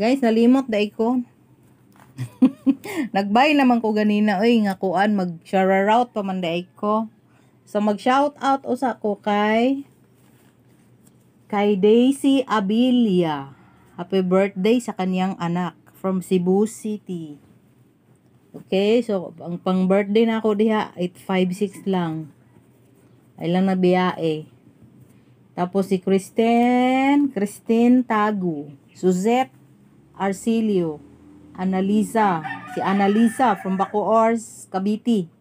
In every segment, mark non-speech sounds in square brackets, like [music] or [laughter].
Guys, nalimot da ko. [laughs] Nagbay naman ko ganina, oy ngakuan kuan mag out pa man da ko. So mag shout out usa ko kay kay Daisy Abilia. Happy birthday sa kaniyang anak from Cebu City. Okay, so ang pang birthday na ako diha 856 lang. Ay lang na biyae. Tapos si Kristen, Kristen Tagu, Suzette Arcelio, Analisa, si Analisa from Bacoors, Cavite.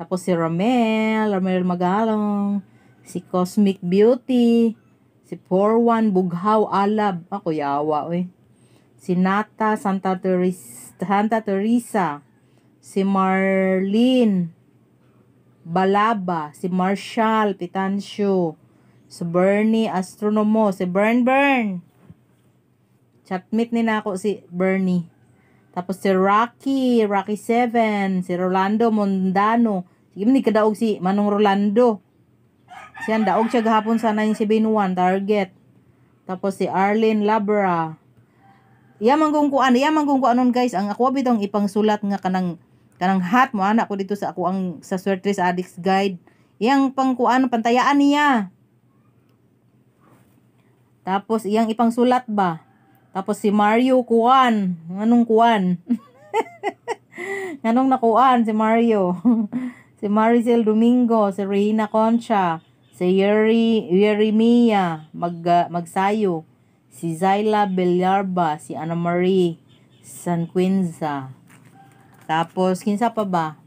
Tapos si Romel, Romel Magalong, si Cosmic Beauty, si 41 Bughaw Alab, ako yawa eh. Si Nata Santa Teresa, Santa Teresa, si Marlene Balaba, si Marshall Pitancio, si Bernie Astronomo, si Bern Bern, Chatmate nila ako si Bernie. Tapos si Rocky, Rocky 7, si Rolando Mondano. Sige man, kadaog si Manong Rolando. Siya daog siya gahapon sana yung si Binuan, target. Tapos si Arlene Labra. Iyamang kong kuan, iyamang kong kuanon guys, ang ako bitong ipangsulat nga kanang kanang hat mo anak ko dito sa ako ang sa Swerte Addicts Guide. Yang pangkuan pantayaan niya. Tapos iyang ipangsulat ba? Tapos si Mario Kuan. Anong Kuan? [laughs] Anong nakuan si Mario? [laughs] si Maricel Domingo, si Rehina Concha, si Yeri, Yeremia mag, uh, Magsayo, si Zayla Bellarba, si Ana Marie Sanquinza. Tapos, kinsa pa ba?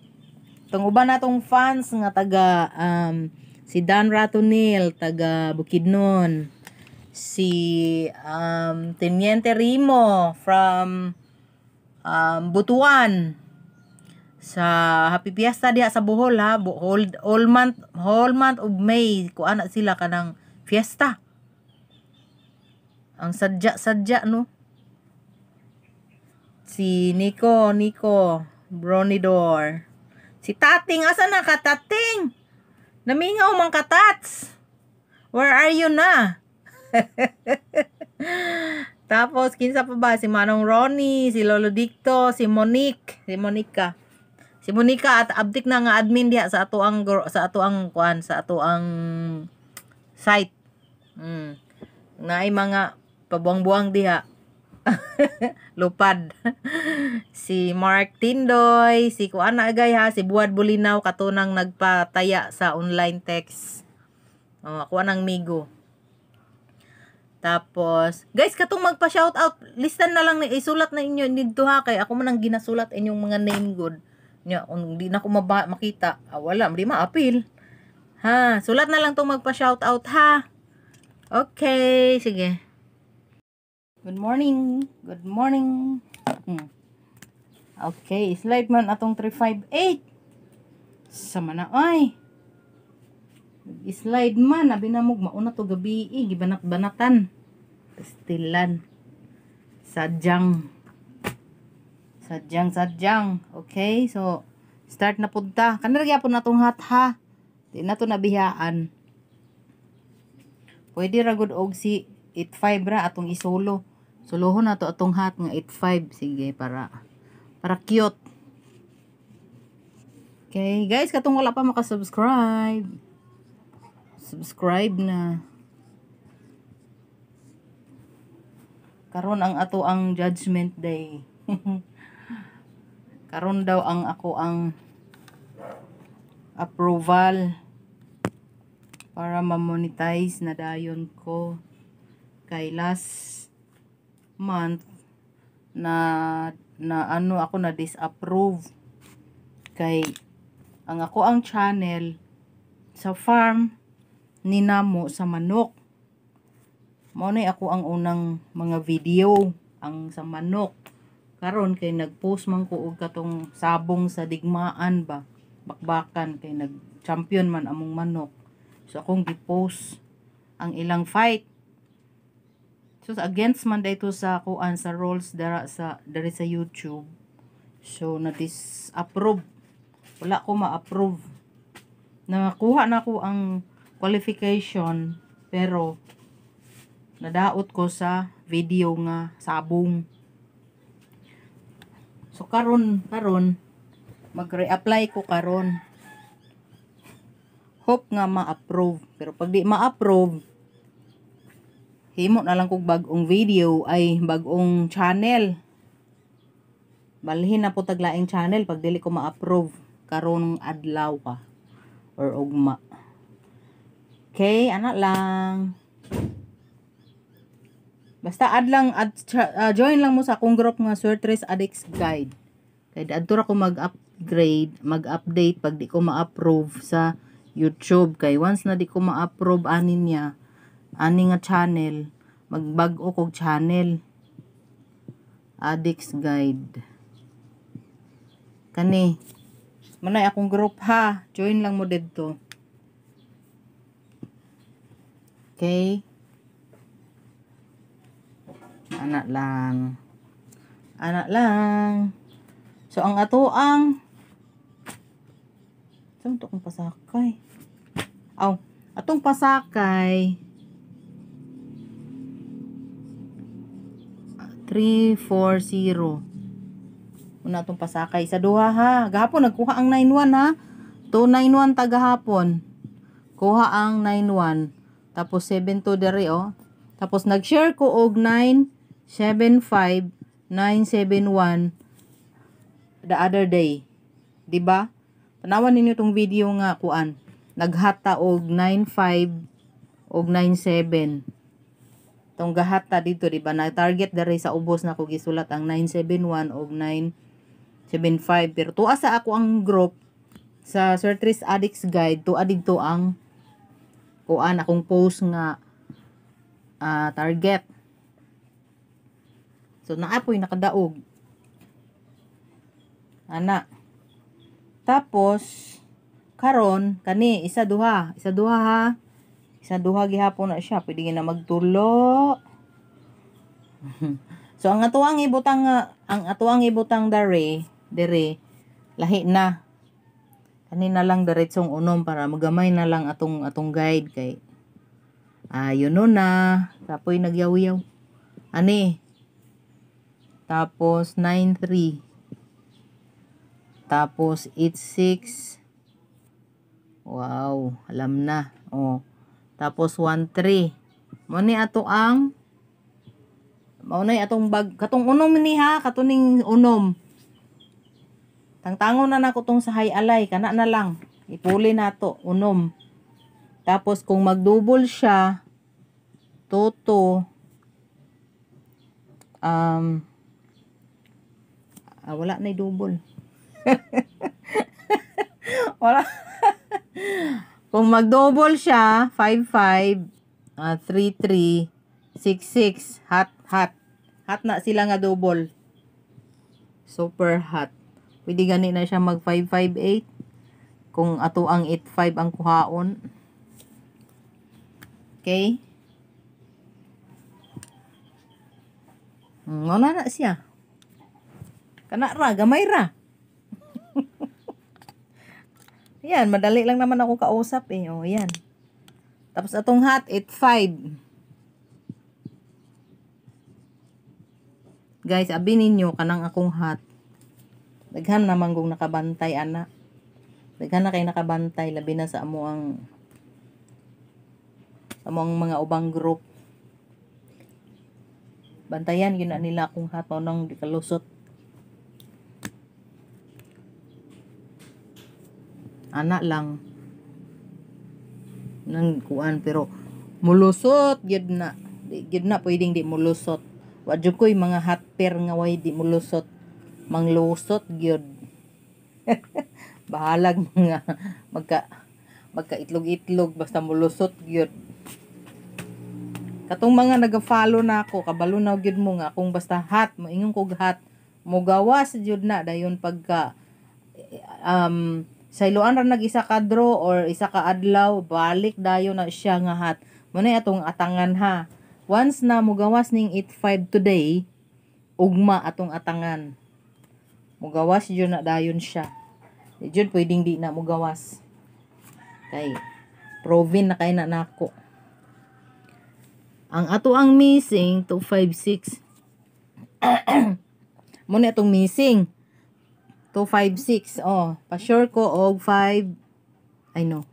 Itong uban natong fans nga taga um, si Dan Ratonil, taga Bukidnon si um, Teniente Rimo from um, Butuan sa Happy Fiesta diha sa Bohol ha Bohol all month whole month of May ko ana sila kanang fiesta ang sadya-sadya no si Nico Nico Bronidor si Tating asa na ka Tating namingaw mang katats where are you na [laughs] Tapos, kinsa pa ba? Si Manong Ronnie, si Lolo Dicto, si Monique, si Monica. Si Monica at abdik na nga admin diha sa ato ang sa ato ang kuan, sa ato ang site. Mm. Naay mga pabuang-buang diha. [laughs] Lupad. [laughs] si Mark Tindoy, si kuan na agay ha, si Buad Bulinaw katunang nagpataya sa online text. Oh, kuan ang migo. Tapos, guys, katong magpa-shoutout, listan na lang, ni, isulat na inyo, dito ha, kay ako man ginasulat inyong mga name good. Nya, kung di na ko makita, ah, wala, hindi ma-appeal. Ha, sulat na lang tong magpa-shoutout ha. Okay, sige. Good morning. Good morning. Hmm. Okay, slide man atong 358. Sama na, ay slide man na binamog mauna to gabi eh, gibanat-banatan pastilan sadyang sadyang sadyang okay so start na punta kanilagya po na tong hatha di na to nabihaan pwede ragod og si 85 ra atong isolo suluhon na to atong hat nga 85 sige para para cute okay guys katong wala pa makasubscribe subscribe na karon ang ato ang judgment day [laughs] karon daw ang ako ang approval para ma-monetize na dayon ko kay last month na na ano ako na disapprove kay ang ako ang channel sa farm ninamo sa manok. Maunay ako ang unang mga video ang sa manok. Karon kay nagpost man ko og katong sabong sa digmaan ba bakbakan kay nag-champion man among manok. So akong di-post ang ilang fight. So against man dito sa kuan sa rules dara sa diri sa YouTube. So na approve. Wala ko ma-approve. Nakuha na ko ang qualification pero nadaot ko sa video nga sabong. So karon karon mag-reapply ko karon. Hope nga ma-approve. Pero pag di ma-approve, himo na lang kog bag-ong video ay bag-ong channel. Balhin na po taglaing channel pag dili ko ma-approve karong adlaw pa or ugma Okay, ano lang. Basta add lang, add, uh, join lang mo sa akong group nga Surtres Addicts Guide. Kaya adto ra ko mag-upgrade, mag-update pag di ko ma-approve sa YouTube. Kay once na di ko ma-approve ani niya, ani nga channel, magbag-o kog channel. Addicts Guide. Kani, manay akong group ha. Join lang mo dito. Okay? Anak lang. Anak lang. So, ang ato ang Saan ito kong pasakay? Aw, oh, atong pasakay 340 Una atong pasakay sa duha ha. Gahapon nagkuha ang 91 ha. To 91 tagahapon. Kuha ang 91. Tapos 7 to dere oh. Tapos nag-share ko og 975971 the other day. 'Di ba? Tanawan ninyo tong video nga kuan. Naghata og 95 og 97. Tong gahata dito 'di ba? Na-target dere sa ubos na ko gisulat ang 971 og 975 pero tuwa sa ako ang group sa Surtris Addicts Guide tuwa dito ang kuan akong post nga uh, target so naapoy nakadaog ana tapos karon kani isa duha isa duha ha isa duha gihapon na siya pwede na magtulo [laughs] so ang atuang ibutang ang atuang ibutang dare dire lahi na ani na lang diretsong unom para magamay na lang atong atong guide kay ayo ah, no na tapoy nagyaw ani tapos 93 tapos 86 wow alam na oh tapos 13 mo ni ato ang mao na atong bag katong unom ni ha katuning unom Tangtangon na nako tong sa high alay, kana na lang. Ipuli nato unom. Tapos kung magdouble siya, toto, um, ah, wala na double. [laughs] wala. Kung magdouble siya, 5-5, uh, 3-3, 6-6, hot, hot. Hot na sila nga double. Super hot. Pwede gani na siya mag 558 kung ato ang 85 ang kuhaon. Okay? Wala hmm, na siya. Kana ra, gamay ra. [laughs] yan, madali lang naman ako kausap eh. O, oh, yan. Tapos atong hot, 8.5. Guys, abi ninyo, kanang akong hot. Daghan naman kung nakabantay, ana. Daghan na kay nakabantay, labi na sa amo ang among mga ubang group. Bantayan yun na nila kung hatonong di kalusot. Ana lang nang kuan pero mulusot gid na gid na pwedeng di mulusot wa koy mga hot pair nga way di mulusot manglusot gyud [laughs] bahalag mga magka magka itlog-itlog basta mulusot gyud katong mga naga-follow na ako kabalo na gyud mo nga kung basta hat maingon kog hot mugawas jud na dayon pagka um sa iluan ra nag isa ka draw or isa ka adlaw balik dayon na siya nga hat mo atong atangan ha once na mugawas ning 85 today ugma atong atangan Mugawas yun na dayon siya. Di yun, pwedeng di na mugawas. Kay, provin na kay na nako. Ang ato ang missing, 256. [clears throat] Muna itong missing. 256. Oh, pa-sure ko, og 5, I know.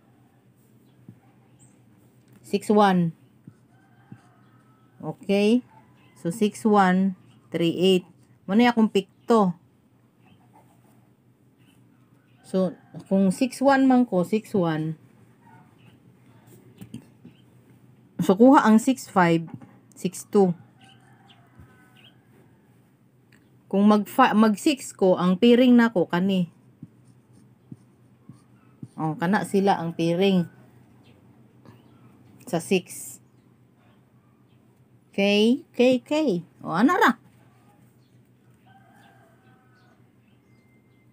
61. Okay. So, 6138. Muna akong pikto. So, kung 6-1 man ko, 6-1. So, kuha ang 6-5, 6-2. Kung mag, mag 6 ko, ang piring na ko, kani. O, oh, kana sila ang piring. Sa 6. Okay, okay, okay. O, ano ra?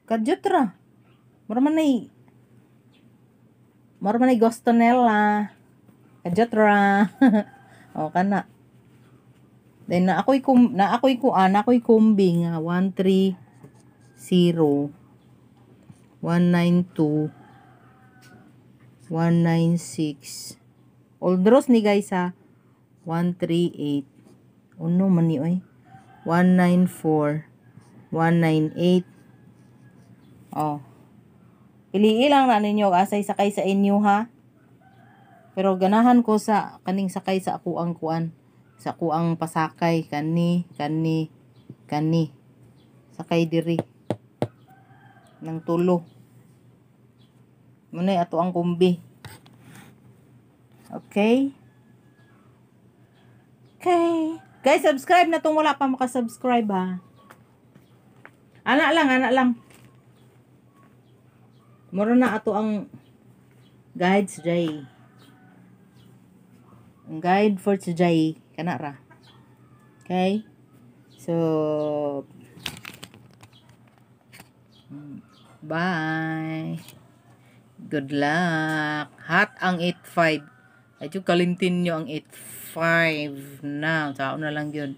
Kadyot ra. Mura man ay Mura gusto nila. Kajotra. [laughs] o kana. Then na ako'y kum na ako'y ko ah, na ako'y kumbi nga 130 192 196 Old Rose ni guys ha ah. 138 Uno man ni oy 194 198 Oh Iliilang na ninyo asay sakay sa inyo ha. Pero ganahan ko sa kaning sakay sa ako ang kuan. Sa ako ang pasakay kani kani kani. Sakay diri ng tulo. Muna ato ang kumbi. Okay? Okay. Guys, subscribe na tong wala pa makasubscribe ha. Ana lang, ana lang. Moro na ato ang guides jay. Ang guide for today kana ra. Okay? So Bye. Good luck. Hot ang 85. Adyo kalintin nyo ang 85 na. Tao na lang yun.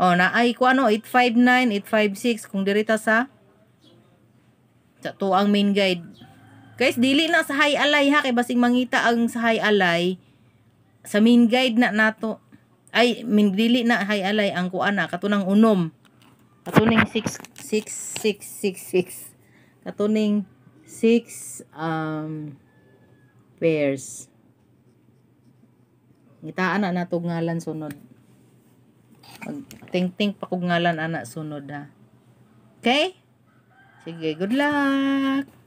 Oh, na ay ko ano 859, 856 kung dirita sa sa to ang main guide. Guys, dili na sa high alay ha kay basing mangita ang sa high alay sa main guide na nato. Ay, main dili na high alay ang kuan na katunang unom. Katuning 6666. Katuning 6 um pairs. Ngitaan na nato ngalan sunod. Pag ting-ting pa kog ngalan ana sunod ha. Okay? Sige, good luck!